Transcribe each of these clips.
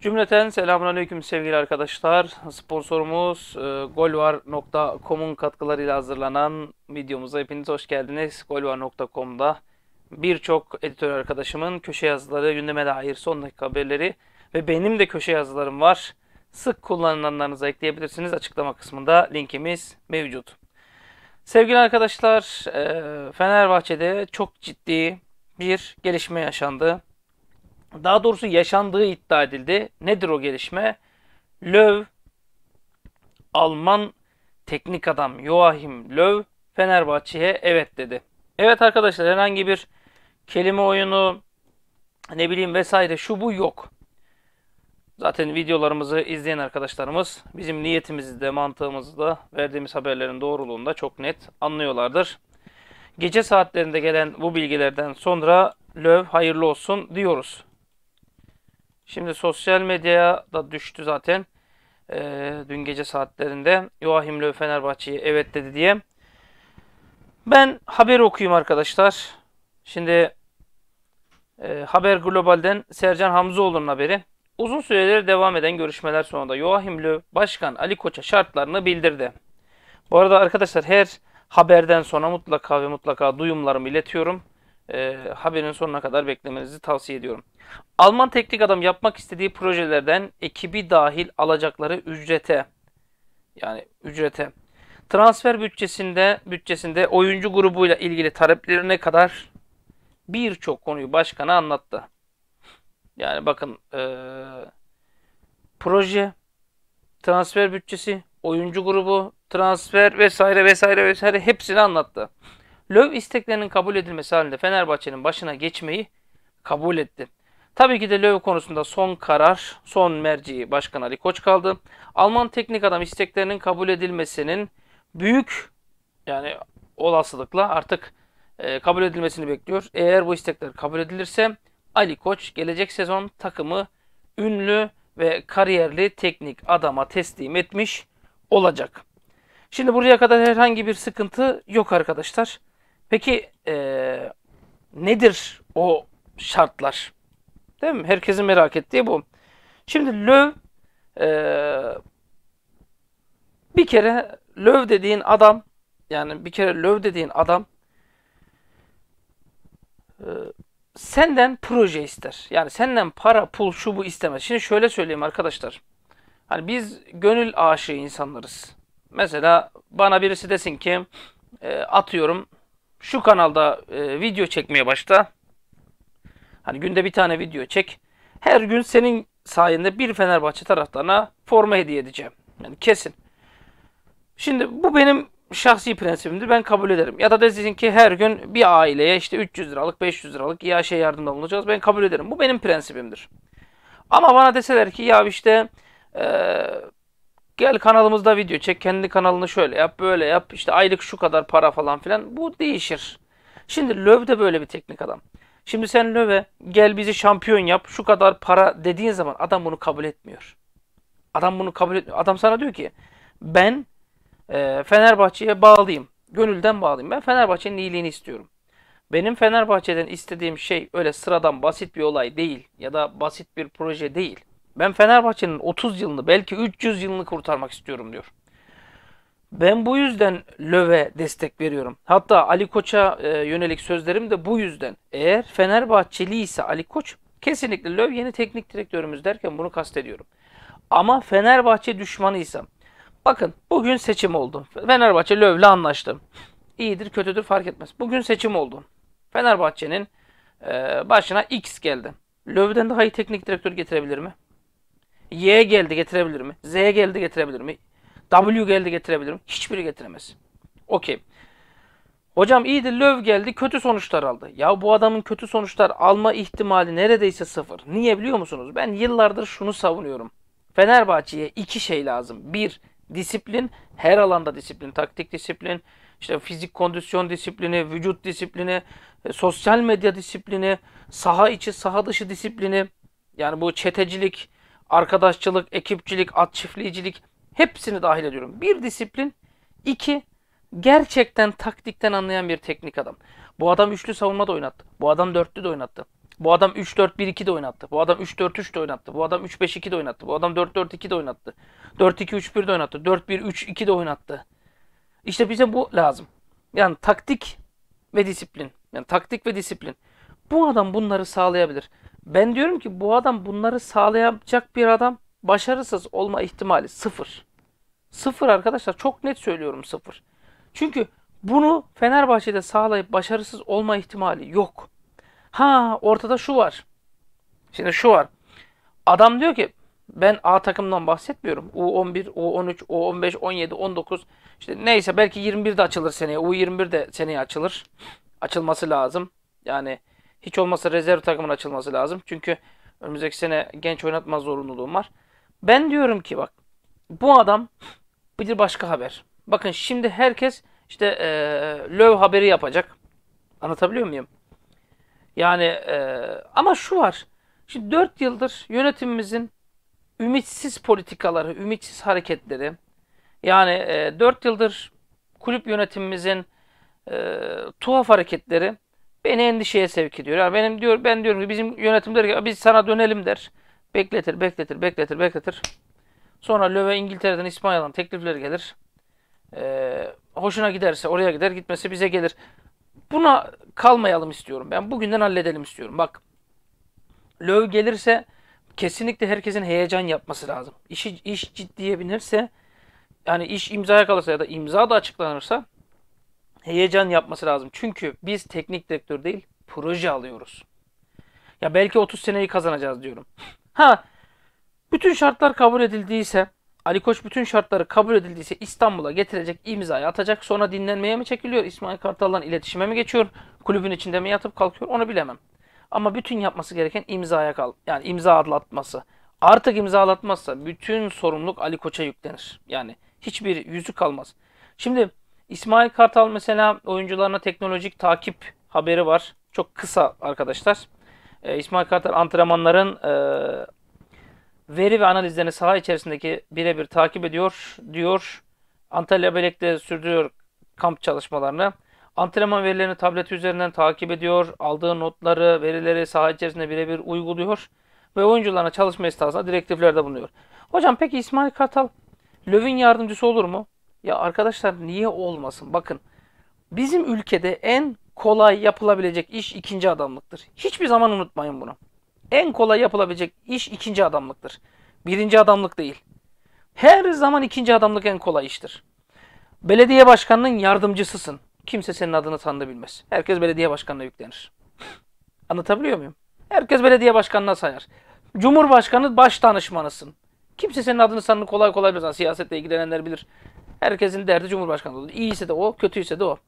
Cümleten selamun aleyküm sevgili arkadaşlar. sponsorumuz e, golvar.com'un katkılarıyla hazırlanan videomuza hepiniz hoş geldiniz. Golvar.com'da birçok editör arkadaşımın köşe yazıları, gündeme dair son dakika haberleri ve benim de köşe yazılarım var. Sık kullanılanlarınızı ekleyebilirsiniz. Açıklama kısmında linkimiz mevcut. Sevgili arkadaşlar, e, Fenerbahçe'de çok ciddi bir gelişme yaşandı daha doğrusu yaşandığı iddia edildi. Nedir o gelişme? Löw, Alman teknik adam Joachim Löw Fenerbahçe'ye evet dedi. Evet arkadaşlar herhangi bir kelime oyunu ne bileyim vesaire şu bu yok. Zaten videolarımızı izleyen arkadaşlarımız bizim niyetimizi de mantığımızı da verdiğimiz haberlerin doğruluğunda çok net anlıyorlardır. Gece saatlerinde gelen bu bilgilerden sonra Löw hayırlı olsun diyoruz. Şimdi sosyal medyaya da düştü zaten. Ee, dün gece saatlerinde Joachim Löw Fenerbahçe'yi evet dedi diye. Ben haber okuyayım arkadaşlar. Şimdi e, Haber Global'den Sercan Hamzoğlu'nun haberi. Uzun süredir devam eden görüşmeler sonunda Joachim Löw Başkan Ali Koç'a şartlarını bildirdi. Bu arada arkadaşlar her haberden sonra mutlaka ve mutlaka duyumlarımı iletiyorum e, haberin sonuna kadar beklemenizi tavsiye ediyorum. Alman teknik adam yapmak istediği projelerden ekibi dahil alacakları ücrete yani ücrete transfer bütçesinde bütçesinde oyuncu grubuyla ilgili taleplerine kadar birçok konuyu başkana anlattı. Yani bakın e, proje, transfer bütçesi, oyuncu grubu, transfer vesaire vesaire vesaire hepsini anlattı löv isteklerinin kabul edilmesi halinde Fenerbahçe'nin başına geçmeyi kabul etti. Tabii ki de löv konusunda son karar, son merci Başkan Ali Koç kaldı. Alman teknik adam isteklerinin kabul edilmesinin büyük yani olasılıkla artık e, kabul edilmesini bekliyor. Eğer bu istekler kabul edilirse Ali Koç gelecek sezon takımı ünlü ve kariyerli teknik adama teslim etmiş olacak. Şimdi buraya kadar herhangi bir sıkıntı yok arkadaşlar. Peki e, nedir o şartlar? Değil mi? Herkesin merak ettiği bu. Şimdi löv e, bir kere löv dediğin adam yani bir kere löv dediğin adam e, senden proje ister. Yani senden para, pul, şu bu istemez. Şimdi şöyle söyleyeyim arkadaşlar. Hani biz gönül aşığı insanlarız. Mesela bana birisi desin ki e, atıyorum şu kanalda e, video çekmeye başla. Hani günde bir tane video çek. Her gün senin sayende bir Fenerbahçe taraftarına forma hediye edeceğim. Yani kesin. Şimdi bu benim şahsi prensibimdir. Ben kabul ederim. Ya da desin ki her gün bir aileye işte 300 liralık, 500 liralık ya şey yardımda bulunacağız. Ben kabul ederim. Bu benim prensibimdir. Ama bana deseler ki ya işte e, Gel kanalımızda video çek. Kendi kanalını şöyle yap, böyle yap. işte aylık şu kadar para falan filan. Bu değişir. Şimdi Löw de böyle bir teknik adam. Şimdi sen Löw'e gel bizi şampiyon yap, şu kadar para dediğin zaman adam bunu kabul etmiyor. Adam bunu kabul etmiyor. Adam sana diyor ki ben e, Fenerbahçe'ye bağlıyım. Gönülden bağlıyım. Ben Fenerbahçe'nin iyiliğini istiyorum. Benim Fenerbahçe'den istediğim şey öyle sıradan basit bir olay değil ya da basit bir proje değil. Ben Fenerbahçe'nin 30 yılını belki 300 yılını kurtarmak istiyorum diyor. Ben bu yüzden Löve destek veriyorum. Hatta Ali Koç'a e, yönelik sözlerim de bu yüzden. Eğer Fenerbahçeli ise Ali Koç kesinlikle Löv yeni teknik direktörümüz derken bunu kastediyorum. Ama Fenerbahçe düşmanıysam bakın bugün seçim oldu. Fenerbahçe Löv'le anlaştı. İyidir kötüdür fark etmez. Bugün seçim oldu. Fenerbahçe'nin e, başına X geldi. Löv'den daha iyi teknik direktör getirebilir mi? Y geldi getirebilir mi? Z geldi getirebilir mi? W geldi getirebilir mi? Hiçbiri getiremez. Okey. Hocam iyiydi löv geldi kötü sonuçlar aldı. Ya bu adamın kötü sonuçlar alma ihtimali neredeyse sıfır. Niye biliyor musunuz? Ben yıllardır şunu savunuyorum. Fenerbahçe'ye iki şey lazım. Bir, disiplin. Her alanda disiplin. Taktik disiplin, işte fizik kondisyon disiplini, vücut disiplini, e, sosyal medya disiplini, saha içi, saha dışı disiplini. Yani bu çetecilik, arkadaşçılık, ekipçilik, at çiftliğicilik hepsini dahil ediyorum. Bir disiplin, iki gerçekten taktikten anlayan bir teknik adam. Bu adam üçlü savunma da oynattı. Bu adam dörtlü de oynattı. Bu adam 3-4-1-2 de oynattı. Bu adam 3-4-3 de oynattı. Bu adam 3-5-2 de oynattı. Bu adam 4-4-2 de oynattı. 4-2-3-1 de oynattı. 4-1-3-2 de oynattı. İşte bize bu lazım. Yani taktik ve disiplin. Yani taktik ve disiplin. Bu adam bunları sağlayabilir. Ben diyorum ki bu adam bunları sağlayacak bir adam başarısız olma ihtimali sıfır. Sıfır arkadaşlar çok net söylüyorum sıfır. Çünkü bunu Fenerbahçe'de sağlayıp başarısız olma ihtimali yok. Ha ortada şu var. Şimdi şu var. Adam diyor ki ben A takımdan bahsetmiyorum. U11, U13, U15, 17, 19 İşte neyse belki 21'de açılır seneye. U21 de seneye açılır. Açılması lazım. Yani hiç olmazsa rezerv takımın açılması lazım. Çünkü önümüzdeki sene genç oynatma zorunluluğum var. Ben diyorum ki bak bu adam bir başka haber. Bakın şimdi herkes işte e, löv haberi yapacak. Anlatabiliyor muyum? Yani e, ama şu var. Şimdi 4 yıldır yönetimimizin ümitsiz politikaları, ümitsiz hareketleri. Yani e, 4 yıldır kulüp yönetimimizin e, tuhaf hareketleri Beni endişeye sevk ediyor. Yani benim diyor ben diyorum ki bizim yönetim der ki biz sana dönelim der. Bekletir, bekletir, bekletir, bekletir. Sonra Löwe İngiltere'den, İspanya'dan teklifleri gelir. Ee, hoşuna giderse oraya gider, gitmese bize gelir. Buna kalmayalım istiyorum ben. Bugünden halledelim istiyorum. Bak Löw gelirse kesinlikle herkesin heyecan yapması lazım. İş, iş ciddiye binirse yani iş imzaya kalırsa ya da imza da açıklanırsa heyecan yapması lazım. Çünkü biz teknik direktör değil, proje alıyoruz. Ya belki 30 seneyi kazanacağız diyorum. Ha, bütün şartlar kabul edildiyse, Ali Koç bütün şartları kabul edildiyse İstanbul'a getirecek, imzayı atacak. Sonra dinlenmeye mi çekiliyor? İsmail Kartal'dan iletişime mi geçiyor? Kulübün içinde mi yatıp kalkıyor? Onu bilemem. Ama bütün yapması gereken imzaya kal. Yani imza atlatması. Artık imzalatmazsa bütün sorumluluk Ali Koç'a yüklenir. Yani hiçbir yüzü kalmaz. Şimdi İsmail Kartal mesela oyuncularına teknolojik takip haberi var. Çok kısa arkadaşlar. E, İsmail Kartal antrenmanların e, veri ve analizlerini saha içerisindeki birebir takip ediyor diyor. Antalya Belek'te sürdürüyor kamp çalışmalarını. Antrenman verilerini tableti üzerinden takip ediyor. Aldığı notları, verileri saha içerisinde birebir uyguluyor. Ve oyuncularına çalışma esnasında direktiflerde bulunuyor. Hocam peki İsmail Kartal Löv'ün yardımcısı olur mu? Ya arkadaşlar niye olmasın? Bakın bizim ülkede en kolay yapılabilecek iş ikinci adamlıktır. Hiçbir zaman unutmayın bunu. En kolay yapılabilecek iş ikinci adamlıktır. Birinci adamlık değil. Her zaman ikinci adamlık en kolay iştir. Belediye başkanının yardımcısısın. Kimse senin adını tanıdı bilmez. Herkes belediye başkanına yüklenir. Anlatabiliyor muyum? Herkes belediye başkanına sayar. Cumhurbaşkanı baş danışmanısın. Kimse senin adını sanını kolay kolay bilmez. Siyasetle ilgilenenler bilir. Herkesin derdi Cumhurbaşkanı olur. İyiyse de o, kötüyse de o.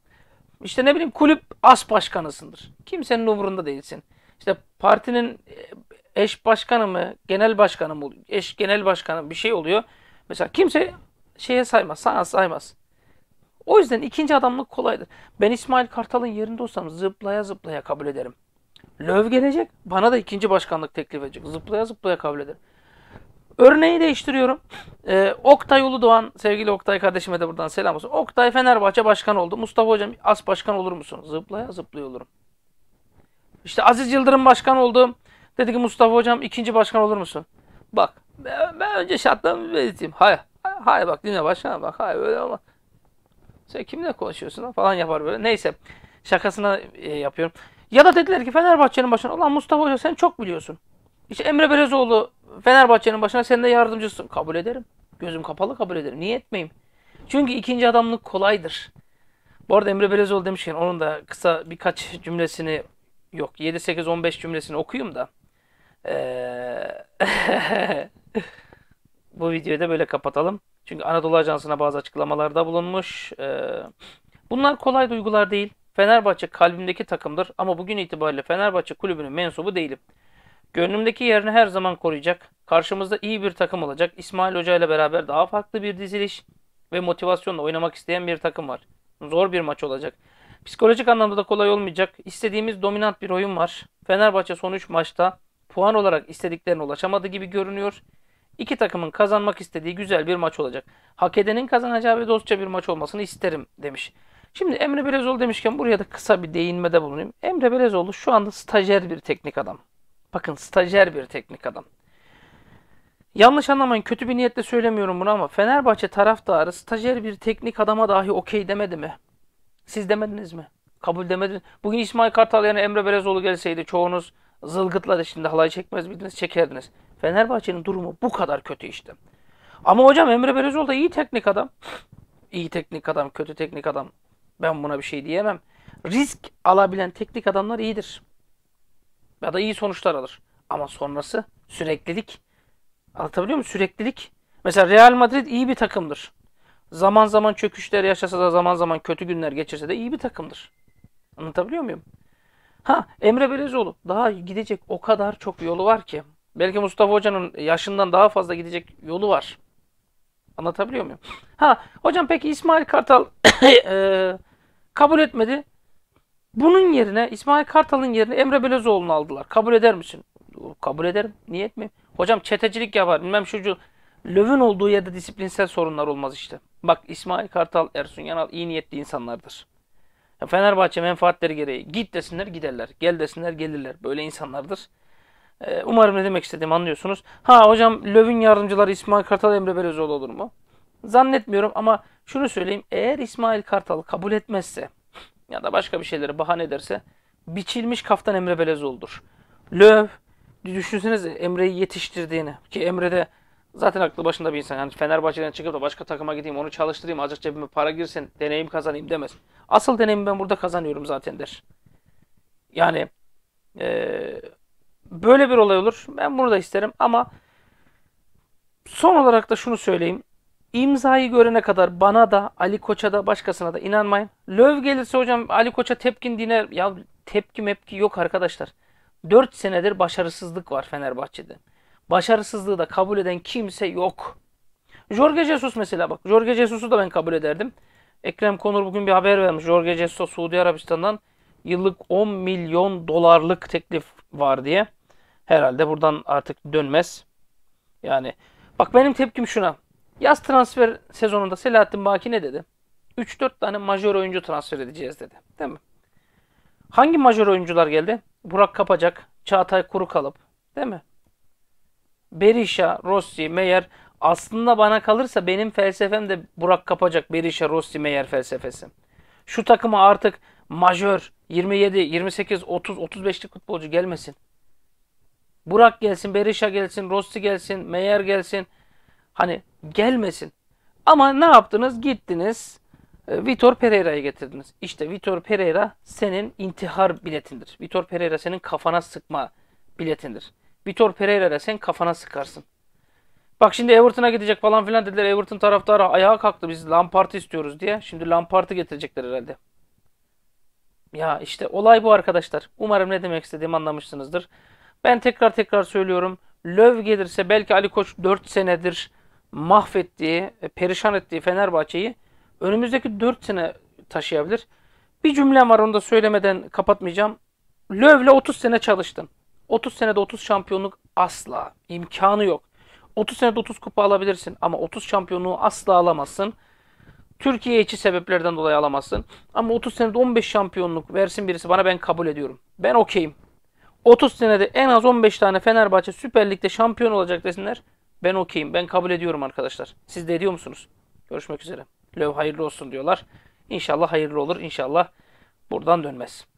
İşte ne bileyim kulüp as başkanısındır. Kimsenin umurunda değilsin. İşte partinin e, eş başkanı mı, genel başkanı mı, eş genel başkanı bir şey oluyor. Mesela kimse şeye saymaz, sana saymaz. O yüzden ikinci adamlık kolaydır. Ben İsmail Kartal'ın yerinde olsam zıplaya zıplaya kabul ederim. Löv gelecek, bana da ikinci başkanlık teklif edecek. Zıplaya zıplaya kabul ederim. Örneği değiştiriyorum. Ee, Oktay Uludoğan, sevgili Oktay kardeşime de buradan selam olsun. Oktay Fenerbahçe başkan oldu. Mustafa Hocam as başkan olur musun? Zıplaya zıplaya olurum. İşte Aziz Yıldırım başkan oldu. Dedi ki Mustafa Hocam ikinci başkan olur musun? Bak ben, ben önce şartlarımı belirteyim. Hayır. Hayır bak dinle başkan bak. Hayır öyle ama. Sen kimle konuşuyorsun falan yapar böyle. Neyse şakasına e, yapıyorum. Ya da dediler ki Fenerbahçe'nin başına olan Mustafa Hoca sen çok biliyorsun. İşte Emre Belözoğlu Fenerbahçe'nin başına sen de yardımcısın. Kabul ederim. Gözüm kapalı kabul ederim. Niye etmeyeyim? Çünkü ikinci adamlık kolaydır. Bu arada Emre Belözoğlu demişken onun da kısa birkaç cümlesini yok 7-8-15 cümlesini okuyayım da. Ee... bu videoyu da böyle kapatalım. Çünkü Anadolu Ajansı'na bazı açıklamalarda bulunmuş. Ee... Bunlar kolay duygular değil. Fenerbahçe kalbimdeki takımdır ama bugün itibariyle Fenerbahçe kulübünün mensubu değilim. Gönlümdeki yerini her zaman koruyacak. Karşımızda iyi bir takım olacak. İsmail Hoca ile beraber daha farklı bir diziliş ve motivasyonla oynamak isteyen bir takım var. Zor bir maç olacak. Psikolojik anlamda da kolay olmayacak. İstediğimiz dominant bir oyun var. Fenerbahçe son 3 maçta puan olarak istediklerine ulaşamadı gibi görünüyor. İki takımın kazanmak istediği güzel bir maç olacak. Hak edenin kazanacağı ve dostça bir maç olmasını isterim demiş. Şimdi Emre Belezoğlu demişken buraya da kısa bir değinmede bulunayım. Emre Belezoğlu şu anda stajyer bir teknik adam. Bakın stajyer bir teknik adam. Yanlış anlamayın kötü bir niyetle söylemiyorum bunu ama Fenerbahçe taraftarı stajyer bir teknik adama dahi okey demedi mi? Siz demediniz mi? Kabul demediniz. Bugün İsmail Kartal yerine Emre Berezoğlu gelseydi çoğunuz zılgıtla da şimdi halay çekmez miydiniz? Çekerdiniz. Fenerbahçe'nin durumu bu kadar kötü işte. Ama hocam Emre Berezoğlu da iyi teknik adam. iyi teknik adam, kötü teknik adam. Ben buna bir şey diyemem. Risk alabilen teknik adamlar iyidir ya da iyi sonuçlar alır. Ama sonrası süreklilik. Anlatabiliyor muyum? Süreklilik. Mesela Real Madrid iyi bir takımdır. Zaman zaman çöküşler yaşasa da zaman zaman kötü günler geçirse de iyi bir takımdır. Anlatabiliyor muyum? Ha Emre Belezoğlu daha gidecek o kadar çok yolu var ki. Belki Mustafa Hoca'nın yaşından daha fazla gidecek yolu var. Anlatabiliyor muyum? Ha hocam peki İsmail Kartal e, kabul etmedi. Bunun yerine İsmail Kartal'ın yerine Emre Belözoğlu'nu aldılar. Kabul eder misin? Kabul ederim. Niye etmeyeyim? Hocam çetecilik yapar. Bilmem şu Löv'ün olduğu yerde disiplinsel sorunlar olmaz işte. Bak İsmail Kartal, Ersun Yanal iyi niyetli insanlardır. Ya Fenerbahçe menfaatleri gereği git desinler giderler. Gel desinler gelirler. Böyle insanlardır. Ee, umarım ne demek istediğimi anlıyorsunuz. Ha hocam Löv'ün yardımcıları İsmail Kartal, Emre Belözoğlu olur mu? Zannetmiyorum ama şunu söyleyeyim. Eğer İsmail Kartal kabul etmezse ya da başka bir şeyleri bahane ederse biçilmiş kaftan Emre Belezoğlu'dur. Löv, düşünseniz Emre'yi yetiştirdiğini ki Emre de zaten aklı başında bir insan. Yani Fenerbahçe'den çıkıp da başka takıma gideyim, onu çalıştırayım, azıcık cebime para girsin, deneyim kazanayım demez. Asıl deneyimi ben burada kazanıyorum zaten der. Yani ee, böyle bir olay olur. Ben bunu da isterim ama son olarak da şunu söyleyeyim. İmzayı görene kadar bana da Ali Koç'a da başkasına da inanmayın. Löv gelirse hocam Ali Koç'a tepkin diner. Ya tepki mepki yok arkadaşlar. 4 senedir başarısızlık var Fenerbahçe'de. Başarısızlığı da kabul eden kimse yok. Jorge Jesus mesela bak. Jorge Jesus'u da ben kabul ederdim. Ekrem Konur bugün bir haber vermiş. Jorge Jesus Suudi Arabistan'dan yıllık 10 milyon dolarlık teklif var diye. Herhalde buradan artık dönmez. Yani bak benim tepkim şuna. Yaz transfer sezonunda Selahattin Baki ne dedi? 3-4 tane majör oyuncu transfer edeceğiz dedi. Değil mi? Hangi majör oyuncular geldi? Burak Kapacak, Çağatay kuru kalıp, Değil mi? Berisha, Rossi, Meyer. Aslında bana kalırsa benim felsefem de Burak Kapacak, Berisha, Rossi, Meyer felsefesi. Şu takıma artık majör 27, 28, 30, 35'lik futbolcu gelmesin. Burak gelsin, Berisha gelsin, Rossi gelsin, Meyer gelsin. Hani gelmesin. Ama ne yaptınız? Gittiniz e, Vitor Pereira'yı getirdiniz. İşte Vitor Pereira senin intihar biletindir. Vitor Pereira senin kafana sıkma biletindir. Vitor Pereira'ya sen kafana sıkarsın. Bak şimdi Everton'a gidecek falan filan dediler. Everton taraftarı ayağa kalktı biz Lampard'ı istiyoruz diye. Şimdi Lampard'ı getirecekler herhalde. Ya işte olay bu arkadaşlar. Umarım ne demek istediğimi anlamışsınızdır. Ben tekrar tekrar söylüyorum. Löv gelirse belki Ali Koç 4 senedir mahvettiği, e, perişan ettiği Fenerbahçe'yi önümüzdeki 4 sene taşıyabilir. Bir cümlem var onu da söylemeden kapatmayacağım. Löv'le 30 sene çalıştın. 30 senede 30 şampiyonluk asla imkanı yok. 30 senede 30 kupa alabilirsin ama 30 şampiyonluğu asla alamazsın. Türkiye içi sebeplerden dolayı alamazsın. Ama 30 senede 15 şampiyonluk versin birisi bana ben kabul ediyorum. Ben okeyim. 30 senede en az 15 tane Fenerbahçe Süper Lig'de şampiyon olacak desinler. Ben okeyim. Ben kabul ediyorum arkadaşlar. Siz de ediyor musunuz? Görüşmek üzere. Löv hayırlı olsun diyorlar. İnşallah hayırlı olur. İnşallah buradan dönmez.